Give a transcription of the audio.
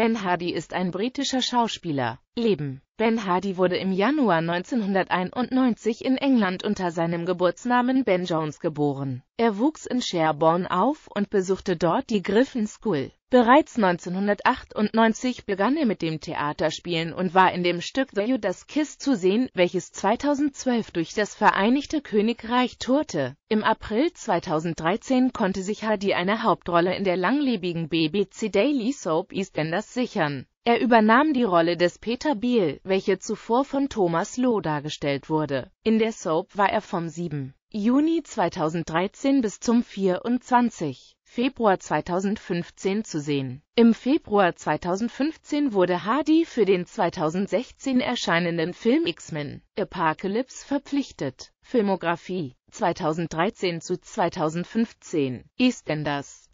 Ben Hardy ist ein britischer Schauspieler. Leben Ben Hardy wurde im Januar 1991 in England unter seinem Geburtsnamen Ben Jones geboren. Er wuchs in Sherborne auf und besuchte dort die Griffin School. Bereits 1998 begann er mit dem Theaterspielen und war in dem Stück The Judas Kiss zu sehen, welches 2012 durch das Vereinigte Königreich tourte. Im April 2013 konnte sich Hadi eine Hauptrolle in der langlebigen BBC Daily Soap EastEnders sichern. Er übernahm die Rolle des Peter Biel, welche zuvor von Thomas Loh dargestellt wurde. In der Soap war er vom 7. Juni 2013 bis zum 24. Februar 2015 zu sehen. Im Februar 2015 wurde Hardy für den 2016 erscheinenden Film X-Men Apocalypse verpflichtet. Filmografie 2013 zu 2015 EastEnders